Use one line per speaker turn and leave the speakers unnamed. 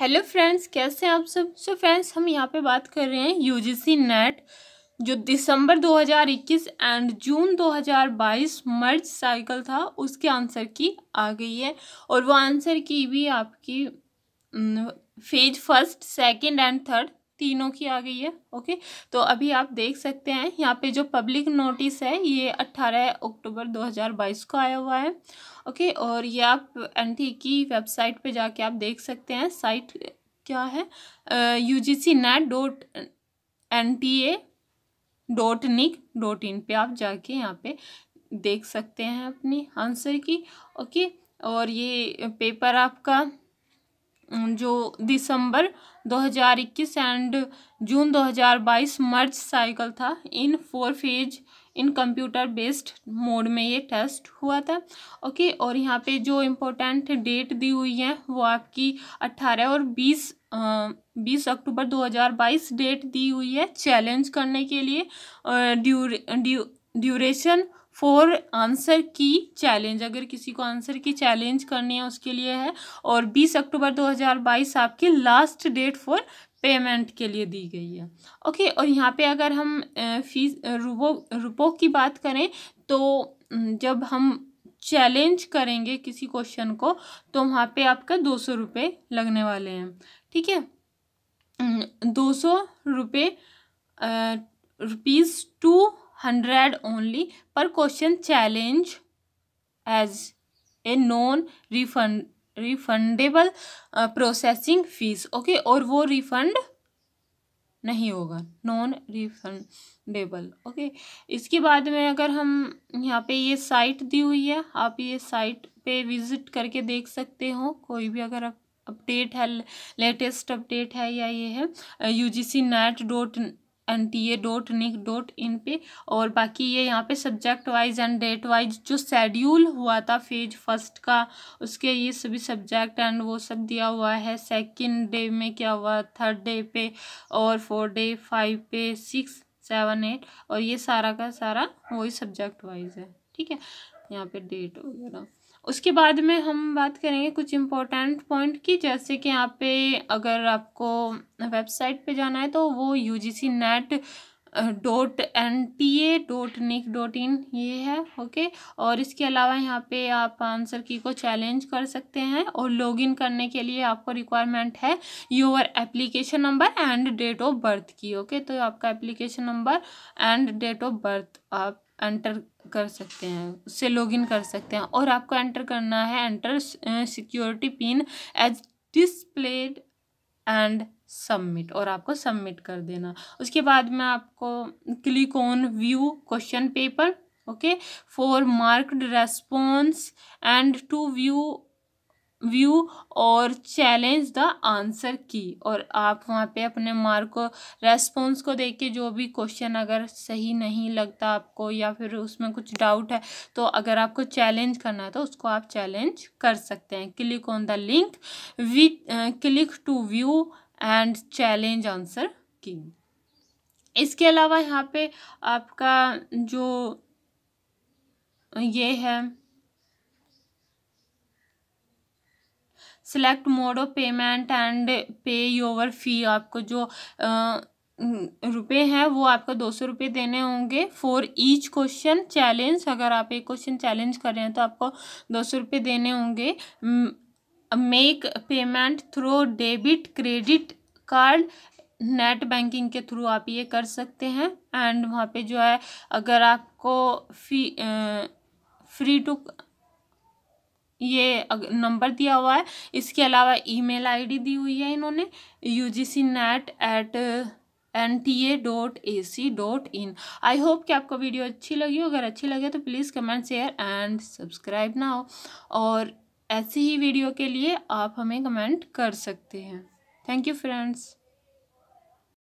Hello friends कैसे हैं आप सब सो so फ्रेंड्स हम यहाँ पे बात कर रहे हैं यूजीसी नेट जो दिसंबर 2021 एंड जून 2022 मर्ज साइकिल था उसके आंसर की आ गई है और वो आंसर की भी आपकी phase first second and third तीनों की आ गई है ओके तो अभी आप देख सकते हैं यहाँ पे जो पब्लिक नोटिस है ये 18 अक्टूबर 2022 को आया हुआ है ओके और ये आप एन की वेबसाइट पे जाके आप देख सकते हैं साइट क्या है U G C net dot N T A dot nic dot in पर आप जाके यहाँ पे देख सकते हैं अपनी आंसर की ओके और ये पेपर आपका जो दिसंबर 2021 एंड जून 2022 मर्ज साइकिल था in four phase in computer based mode में ये टेस्ट हुआ था ओके और यहाँ पे जो इम्पोर्टेंट डेट दी हुई है वो आपकी 18 और 20 बीस अक्टूबर 2022 डेट दी हुई है चैलेंज करने के लिए due due duration for answer key challenge अगर किसी को आंसर की चैलेंज करनी है उसके लिए है और 20 अक्टूबर 2022 आपकी लास्ट डेट फॉर पेमेंट के लिए दी गई है ओके okay, और यहाँ पे अगर हम फीस रुपो रुपो की बात करें तो जब हम चैलेंज करेंगे किसी क्वेश्चन को तो वहाँ पे आपका दो सौ रुपये लगने वाले हैं ठीक है दो सौ रुपये रुपीज़ टू हंड्रेड ओनली पर question challenge as a non refund refundable processing fee okay और वो रिफंड नहीं होगा नॉन रिफंडेबल ओके इसके बाद में अगर हम यहाँ पे ये साइट दी हुई है आप ये साइट पे विज़िट करके देख सकते हो कोई भी अगर अपडेट है लेटेस्ट अपडेट है या ये है U G C net dot N T A dot nic dot in पे और बाकी ये यहाँ पे subject wise and date wise जो शेड्यूल हुआ था फेज फर्स्ट का उसके ये सभी सब्जेक्ट एंड वो सब दिया हुआ है सेकेंड डे में क्या हुआ थर्ड डे पे और फोर डे फाइव पे सिक्स सेवन एट और ये सारा का सारा वही सब्जेक्ट वाइज है ठीक है यहाँ पे डेट वगैरह उसके बाद में हम बात करेंगे कुछ इम्पोर्टेंट पॉइंट की जैसे कि यहाँ पे अगर आपको वेबसाइट पे जाना है तो वो U G C net dot N T A dot nic dot in ये है ओके और इसके अलावा यहाँ पे आप आंसर की को चैलेंज कर सकते हैं और लॉगिन करने के लिए आपको रिक्वायरमेंट है your application number and date of birth की ओके okay? तो आपका application number and date of birth आप एंटर कर सकते हैं उससे लॉगिन कर सकते हैं और आपको एंटर करना है enter security pin as displayed and submit और आपको सबमिट कर देना उसके बाद में आपको click on view question paper okay for marked response and to view view और चैलेंज द आंसर की और आप वहाँ पे अपने मार्क को रेस्पॉन्स को देख के जो भी क्वेश्चन अगर सही नहीं लगता आपको या फिर उसमें कुछ डाउट है तो अगर आपको चैलेंज करना है तो उसको आप चैलेंज कर सकते हैं click on the link we click to view and challenge answer key इसके अलावा यहाँ पे आपका जो ये है select mode of payment and pay your फ़ी आपको जो रुपए हैं वो आपको दो सौ रुपये देने होंगे फॉर ईच क्वेश्चन चैलेंज अगर आप एक क्वेश्चन चैलेंज कर रहे हैं तो आपको दो सौ रुपये देने होंगे make payment through debit credit card net banking के थ्रू आप ये कर सकते हैं एंड वहाँ पे जो है अगर आपको फी फ्री टू ये नंबर दिया हुआ है इसके अलावा ईमेल आईडी दी हुई है इन्होंने U G C net at N T A dot A C dot in I hope कि आपको वीडियो अच्छी लगी हो अगर अच्छी लगे तो please comment share and subscribe ना हो और ऐसी ही वीडियो के लिए आप हमें कमेंट कर सकते हैं थैंक यू फ्रेंड्स